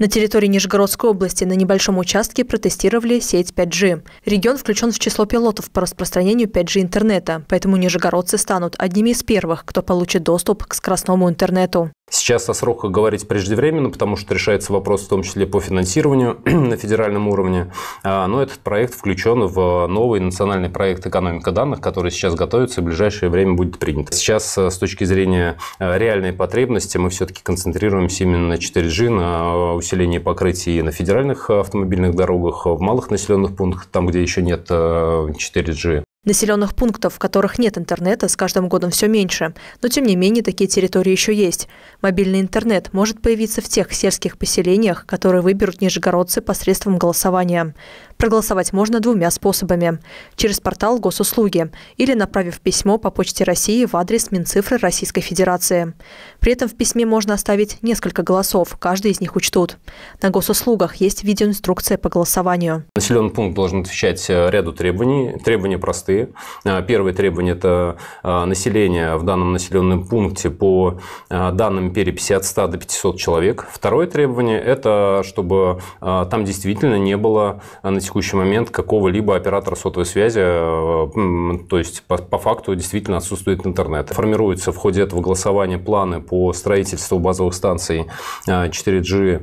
На территории Нижегородской области на небольшом участке протестировали сеть 5G. Регион включен в число пилотов по распространению 5G интернета, поэтому нижегородцы станут одними из первых, кто получит доступ к скоростному интернету. Сейчас о сроках говорить преждевременно, потому что решается вопрос в том числе по финансированию на федеральном уровне. А, но этот проект включен в новый национальный проект «Экономика данных», который сейчас готовится и в ближайшее время будет принят. Сейчас э, с точки зрения э, реальной потребности мы все-таки концентрируемся именно на 4G, на э, усилении покрытий на федеральных автомобильных дорогах, в малых населенных пунктах, там, где еще нет 4G. Населенных пунктов, в которых нет интернета, с каждым годом все меньше. Но, тем не менее, такие территории еще есть. Мобильный интернет может появиться в тех сельских поселениях, которые выберут нижегородцы посредством голосования. Проголосовать можно двумя способами. Через портал госуслуги или направив письмо по почте России в адрес Минцифры Российской Федерации. При этом в письме можно оставить несколько голосов, каждый из них учтут. На госуслугах есть видеоинструкция по голосованию. Населенный пункт должен отвечать э, ряду требований. Требования простые. Э, первое требование – это э, население в данном населенном пункте по данным переписи от 100 до 500 человек. Второе требование – это чтобы там действительно не было населенного текущий момент какого-либо оператора сотовой связи, э, то есть по, по факту действительно отсутствует интернет. Формируются в ходе этого голосования планы по строительству базовых станций 4G э,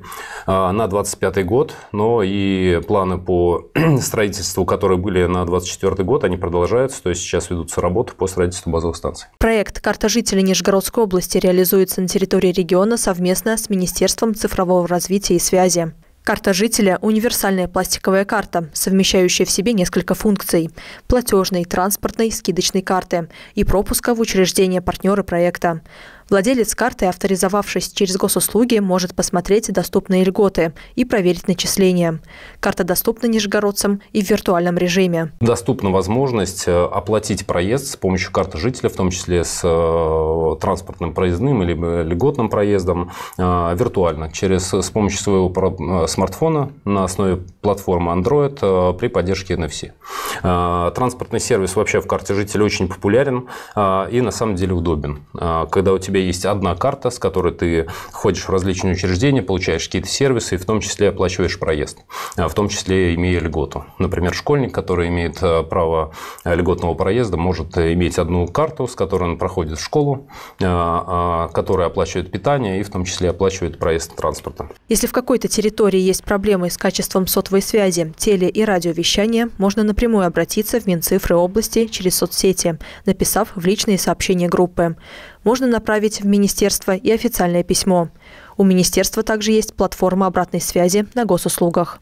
э, на 25 год, но и планы по строительству, которые были на 24 год, они продолжаются, то есть сейчас ведутся работы по строительству базовых станций. Проект «Карта жителей Нижегородской области» реализуется на территории региона совместно с Министерством цифрового развития и связи. Карта жителя – универсальная пластиковая карта, совмещающая в себе несколько функций – платежной, транспортной, скидочной карты и пропуска в учреждения партнеры проекта. Владелец карты, авторизовавшись через госуслуги, может посмотреть доступные льготы и проверить начисления. Карта доступна нижегородцам и в виртуальном режиме. Доступна возможность э, оплатить проезд с помощью карты жителя, в том числе с э, транспортным проездным или э, льготным проездом, виртуально, через, с помощью своего смартфона на основе платформы Android при поддержке NFC. Транспортный сервис вообще в карте жителя очень популярен и на самом деле удобен. Когда у тебя тебя есть одна карта, с которой ты ходишь в различные учреждения, получаешь какие-то сервисы, и в том числе оплачиваешь проезд, а, в том числе имея льготу. Например, школьник, который имеет а, право а, льготного проезда, может э, иметь одну карту, с которой он проходит в школу, которая оплачивает питание и в том числе оплачивает проезд транспорта. Если в какой-то территории есть проблемы с качеством сотовой связи, теле- и радиовещания, можно напрямую обратиться в Минцифры области через соцсети, написав в личные сообщения группы можно направить в министерство и официальное письмо. У министерства также есть платформа обратной связи на госуслугах.